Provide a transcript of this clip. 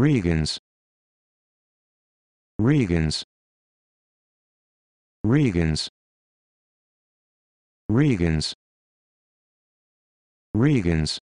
Regans Regans Regans Regans Regans